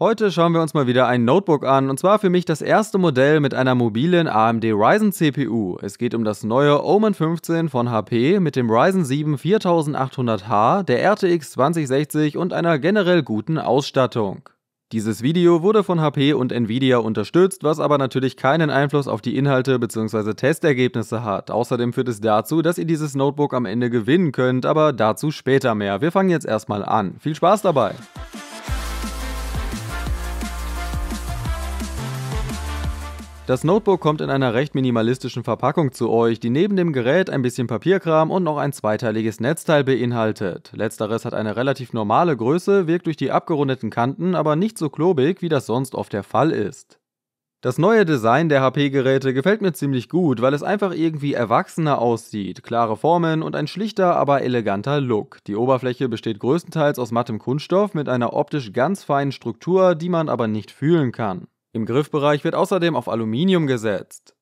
Heute schauen wir uns mal wieder ein Notebook an, und zwar für mich das erste Modell mit einer mobilen AMD Ryzen CPU. Es geht um das neue Omen 15 von HP mit dem Ryzen 7 4800H, der RTX 2060 und einer generell guten Ausstattung. Dieses Video wurde von HP und Nvidia unterstützt, was aber natürlich keinen Einfluss auf die Inhalte bzw. Testergebnisse hat. Außerdem führt es dazu, dass ihr dieses Notebook am Ende gewinnen könnt, aber dazu später mehr. Wir fangen jetzt erstmal an. Viel Spaß dabei! Das Notebook kommt in einer recht minimalistischen Verpackung zu euch, die neben dem Gerät ein bisschen Papierkram und noch ein zweiteiliges Netzteil beinhaltet. Letzteres hat eine relativ normale Größe, wirkt durch die abgerundeten Kanten aber nicht so klobig, wie das sonst oft der Fall ist. Das neue Design der HP-Geräte gefällt mir ziemlich gut, weil es einfach irgendwie erwachsener aussieht, klare Formen und ein schlichter, aber eleganter Look. Die Oberfläche besteht größtenteils aus mattem Kunststoff mit einer optisch ganz feinen Struktur, die man aber nicht fühlen kann. Im Griffbereich wird außerdem auf Aluminium gesetzt.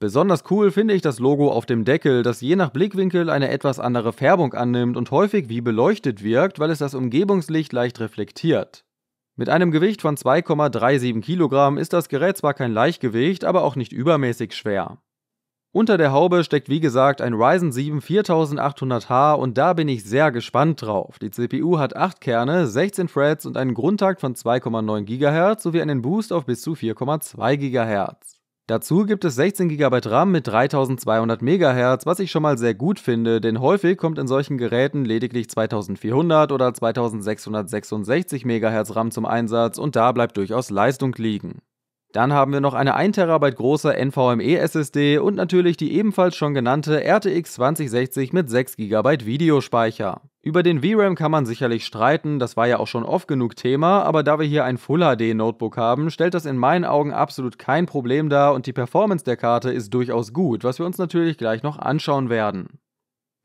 Besonders cool finde ich das Logo auf dem Deckel, das je nach Blickwinkel eine etwas andere Färbung annimmt und häufig wie beleuchtet wirkt, weil es das Umgebungslicht leicht reflektiert. Mit einem Gewicht von 2,37 Kilogramm ist das Gerät zwar kein Leichtgewicht, aber auch nicht übermäßig schwer. Unter der Haube steckt wie gesagt ein Ryzen 7 4800H und da bin ich sehr gespannt drauf. Die CPU hat 8 Kerne, 16 Threads und einen Grundtakt von 2,9 GHz sowie einen Boost auf bis zu 4,2 GHz. Dazu gibt es 16 GB RAM mit 3200 MHz, was ich schon mal sehr gut finde, denn häufig kommt in solchen Geräten lediglich 2400 oder 2666 MHz RAM zum Einsatz und da bleibt durchaus Leistung liegen. Dann haben wir noch eine 1 TB große NVMe SSD und natürlich die ebenfalls schon genannte RTX 2060 mit 6 GB Videospeicher. Über den VRAM kann man sicherlich streiten, das war ja auch schon oft genug Thema, aber da wir hier ein Full HD Notebook haben, stellt das in meinen Augen absolut kein Problem dar und die Performance der Karte ist durchaus gut, was wir uns natürlich gleich noch anschauen werden.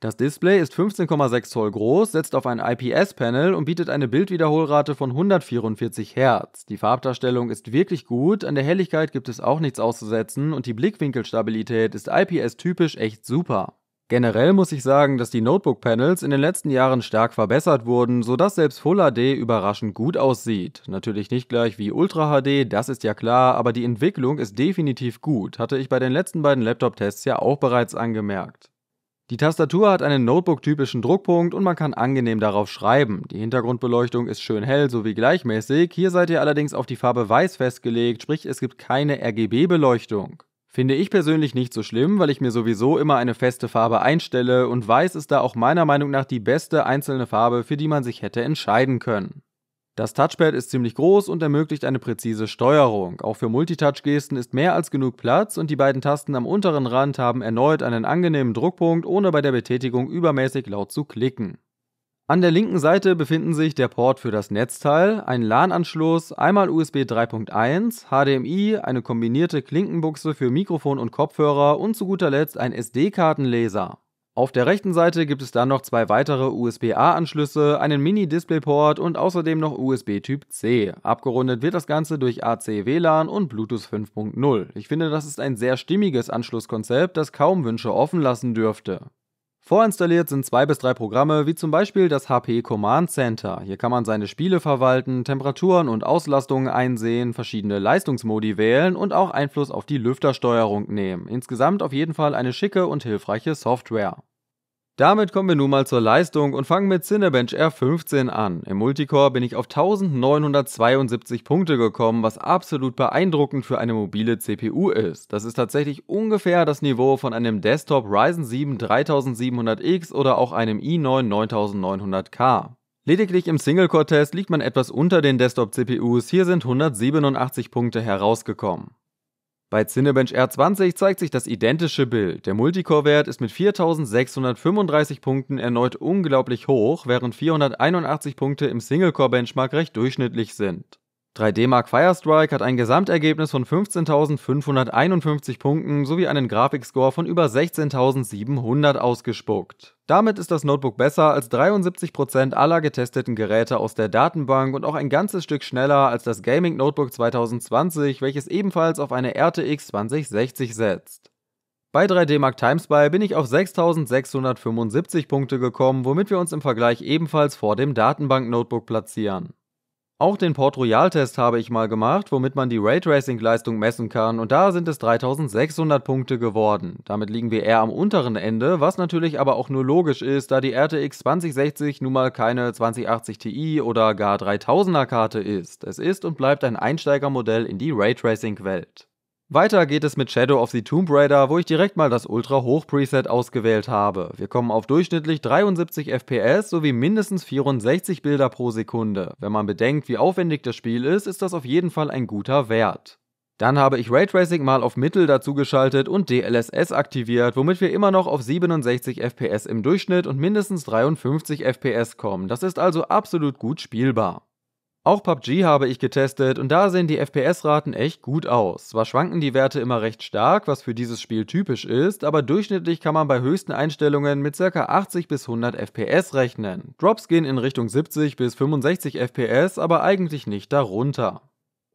Das Display ist 15,6 Zoll groß, setzt auf ein IPS-Panel und bietet eine Bildwiederholrate von 144 Hertz. Die Farbdarstellung ist wirklich gut, an der Helligkeit gibt es auch nichts auszusetzen und die Blickwinkelstabilität ist IPS-typisch echt super. Generell muss ich sagen, dass die Notebook-Panels in den letzten Jahren stark verbessert wurden, sodass selbst Full HD überraschend gut aussieht. Natürlich nicht gleich wie Ultra HD, das ist ja klar, aber die Entwicklung ist definitiv gut, hatte ich bei den letzten beiden Laptop-Tests ja auch bereits angemerkt. Die Tastatur hat einen Notebook-typischen Druckpunkt und man kann angenehm darauf schreiben. Die Hintergrundbeleuchtung ist schön hell sowie gleichmäßig. Hier seid ihr allerdings auf die Farbe weiß festgelegt, sprich es gibt keine RGB-Beleuchtung. Finde ich persönlich nicht so schlimm, weil ich mir sowieso immer eine feste Farbe einstelle und weiß ist da auch meiner Meinung nach die beste einzelne Farbe, für die man sich hätte entscheiden können. Das Touchpad ist ziemlich groß und ermöglicht eine präzise Steuerung. Auch für Multitouch-Gesten ist mehr als genug Platz und die beiden Tasten am unteren Rand haben erneut einen angenehmen Druckpunkt, ohne bei der Betätigung übermäßig laut zu klicken. An der linken Seite befinden sich der Port für das Netzteil, ein LAN-Anschluss, einmal USB 3.1, HDMI, eine kombinierte Klinkenbuchse für Mikrofon und Kopfhörer und zu guter Letzt ein SD-Kartenlaser. Auf der rechten Seite gibt es dann noch zwei weitere USB-A-Anschlüsse, einen Mini-Displayport und außerdem noch USB Typ C. Abgerundet wird das Ganze durch AC-WLAN und Bluetooth 5.0. Ich finde, das ist ein sehr stimmiges Anschlusskonzept, das kaum Wünsche offen lassen dürfte. Vorinstalliert sind zwei bis drei Programme, wie zum Beispiel das HP Command Center. Hier kann man seine Spiele verwalten, Temperaturen und Auslastungen einsehen, verschiedene Leistungsmodi wählen und auch Einfluss auf die Lüftersteuerung nehmen. Insgesamt auf jeden Fall eine schicke und hilfreiche Software. Damit kommen wir nun mal zur Leistung und fangen mit Cinebench R15 an. Im Multicore bin ich auf 1972 Punkte gekommen, was absolut beeindruckend für eine mobile CPU ist. Das ist tatsächlich ungefähr das Niveau von einem Desktop Ryzen 7 3700X oder auch einem i9 9900K. Lediglich im Single-Core-Test liegt man etwas unter den Desktop-CPUs, hier sind 187 Punkte herausgekommen. Bei Cinebench R20 zeigt sich das identische Bild. Der Multicore-Wert ist mit 4635 Punkten erneut unglaublich hoch, während 481 Punkte im Singlecore-Benchmark recht durchschnittlich sind 3D Mark Firestrike hat ein Gesamtergebnis von 15.551 Punkten sowie einen Grafikscore von über 16.700 ausgespuckt. Damit ist das Notebook besser als 73% aller getesteten Geräte aus der Datenbank und auch ein ganzes Stück schneller als das Gaming Notebook 2020, welches ebenfalls auf eine RTX 2060 setzt. Bei 3D Mark Timespy bin ich auf 6675 Punkte gekommen, womit wir uns im Vergleich ebenfalls vor dem Datenbank-Notebook platzieren. Auch den Port Royal Test habe ich mal gemacht, womit man die Raytracing-Leistung messen kann und da sind es 3600 Punkte geworden. Damit liegen wir eher am unteren Ende, was natürlich aber auch nur logisch ist, da die RTX 2060 nun mal keine 2080 Ti oder gar 3000er Karte ist. Es ist und bleibt ein Einsteigermodell in die Raytracing-Welt. Weiter geht es mit Shadow of the Tomb Raider, wo ich direkt mal das Ultra-Hoch-Preset ausgewählt habe. Wir kommen auf durchschnittlich 73 FPS sowie mindestens 64 Bilder pro Sekunde. Wenn man bedenkt, wie aufwendig das Spiel ist, ist das auf jeden Fall ein guter Wert. Dann habe ich Raytracing mal auf Mittel dazu geschaltet und DLSS aktiviert, womit wir immer noch auf 67 FPS im Durchschnitt und mindestens 53 FPS kommen. Das ist also absolut gut spielbar. Auch PUBG habe ich getestet und da sehen die FPS-Raten echt gut aus. Zwar schwanken die Werte immer recht stark, was für dieses Spiel typisch ist, aber durchschnittlich kann man bei höchsten Einstellungen mit ca. 80 bis 100 FPS rechnen. Drops gehen in Richtung 70 bis 65 FPS, aber eigentlich nicht darunter.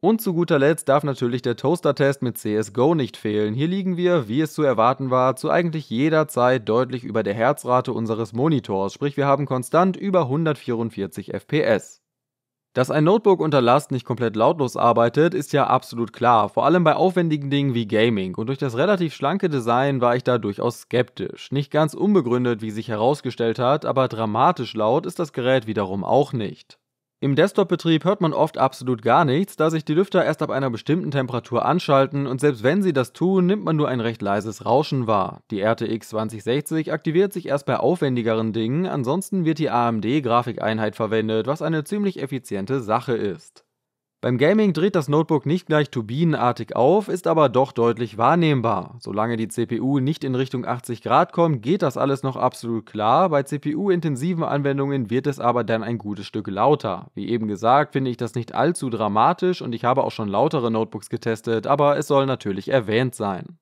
Und zu guter Letzt darf natürlich der Toaster-Test mit CSGO nicht fehlen. Hier liegen wir, wie es zu erwarten war, zu eigentlich jeder Zeit deutlich über der Herzrate unseres Monitors, sprich wir haben konstant über 144 FPS. Dass ein Notebook unter Last nicht komplett lautlos arbeitet, ist ja absolut klar, vor allem bei aufwendigen Dingen wie Gaming. Und durch das relativ schlanke Design war ich da durchaus skeptisch. Nicht ganz unbegründet, wie sich herausgestellt hat, aber dramatisch laut ist das Gerät wiederum auch nicht. Im Desktop-Betrieb hört man oft absolut gar nichts, da sich die Lüfter erst ab einer bestimmten Temperatur anschalten und selbst wenn sie das tun, nimmt man nur ein recht leises Rauschen wahr. Die RTX 2060 aktiviert sich erst bei aufwendigeren Dingen, ansonsten wird die AMD-Grafikeinheit verwendet, was eine ziemlich effiziente Sache ist. Beim Gaming dreht das Notebook nicht gleich turbinenartig auf, ist aber doch deutlich wahrnehmbar. Solange die CPU nicht in Richtung 80 Grad kommt, geht das alles noch absolut klar. Bei CPU-intensiven Anwendungen wird es aber dann ein gutes Stück lauter. Wie eben gesagt, finde ich das nicht allzu dramatisch und ich habe auch schon lautere Notebooks getestet, aber es soll natürlich erwähnt sein.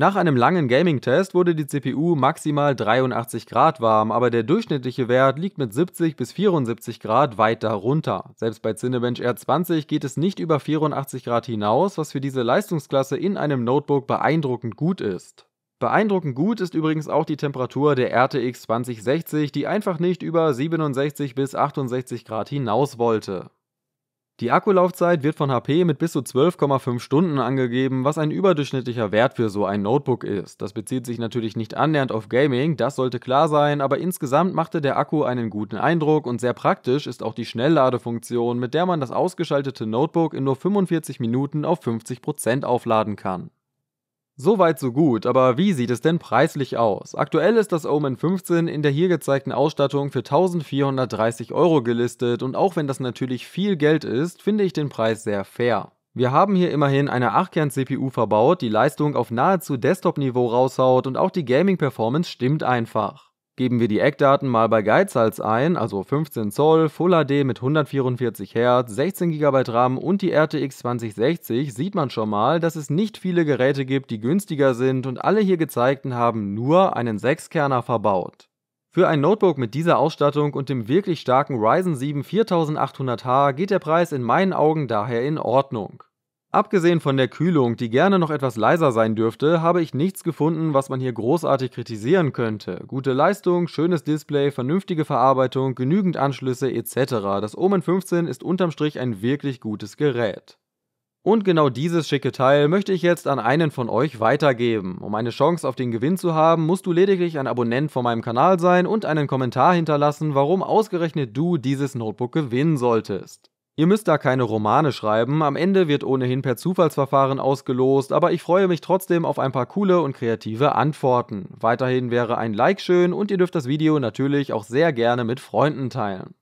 Nach einem langen Gaming-Test wurde die CPU maximal 83 Grad warm, aber der durchschnittliche Wert liegt mit 70 bis 74 Grad weit darunter. Selbst bei Cinebench R20 geht es nicht über 84 Grad hinaus, was für diese Leistungsklasse in einem Notebook beeindruckend gut ist. Beeindruckend gut ist übrigens auch die Temperatur der RTX 2060, die einfach nicht über 67 bis 68 Grad hinaus wollte. Die Akkulaufzeit wird von HP mit bis zu 12,5 Stunden angegeben, was ein überdurchschnittlicher Wert für so ein Notebook ist. Das bezieht sich natürlich nicht annähernd auf Gaming, das sollte klar sein, aber insgesamt machte der Akku einen guten Eindruck und sehr praktisch ist auch die Schnellladefunktion, mit der man das ausgeschaltete Notebook in nur 45 Minuten auf 50% aufladen kann. Soweit so gut, aber wie sieht es denn preislich aus? Aktuell ist das Omen 15 in der hier gezeigten Ausstattung für 1430 Euro gelistet und auch wenn das natürlich viel Geld ist, finde ich den Preis sehr fair. Wir haben hier immerhin eine 8-Kern-CPU verbaut, die Leistung auf nahezu Desktop-Niveau raushaut und auch die Gaming-Performance stimmt einfach. Geben wir die Eckdaten mal bei Geizhals ein, also 15 Zoll, Full HD mit 144 Hz, 16 GB RAM und die RTX 2060, sieht man schon mal, dass es nicht viele Geräte gibt, die günstiger sind und alle hier gezeigten haben nur einen 6-Kerner verbaut. Für ein Notebook mit dieser Ausstattung und dem wirklich starken Ryzen 7 4800H geht der Preis in meinen Augen daher in Ordnung. Abgesehen von der Kühlung, die gerne noch etwas leiser sein dürfte, habe ich nichts gefunden, was man hier großartig kritisieren könnte. Gute Leistung, schönes Display, vernünftige Verarbeitung, genügend Anschlüsse etc. Das Omen 15 ist unterm Strich ein wirklich gutes Gerät. Und genau dieses schicke Teil möchte ich jetzt an einen von euch weitergeben. Um eine Chance auf den Gewinn zu haben, musst du lediglich ein Abonnent von meinem Kanal sein und einen Kommentar hinterlassen, warum ausgerechnet du dieses Notebook gewinnen solltest. Ihr müsst da keine Romane schreiben, am Ende wird ohnehin per Zufallsverfahren ausgelost, aber ich freue mich trotzdem auf ein paar coole und kreative Antworten. Weiterhin wäre ein Like schön und ihr dürft das Video natürlich auch sehr gerne mit Freunden teilen.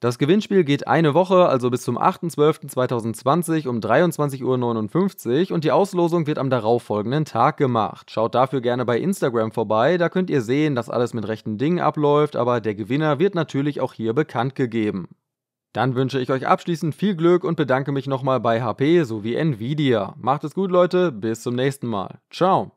Das Gewinnspiel geht eine Woche, also bis zum 8.12.2020 um 23.59 Uhr und die Auslosung wird am darauffolgenden Tag gemacht. Schaut dafür gerne bei Instagram vorbei, da könnt ihr sehen, dass alles mit rechten Dingen abläuft, aber der Gewinner wird natürlich auch hier bekannt gegeben. Dann wünsche ich euch abschließend viel Glück und bedanke mich nochmal bei HP sowie Nvidia. Macht es gut, Leute, bis zum nächsten Mal. Ciao.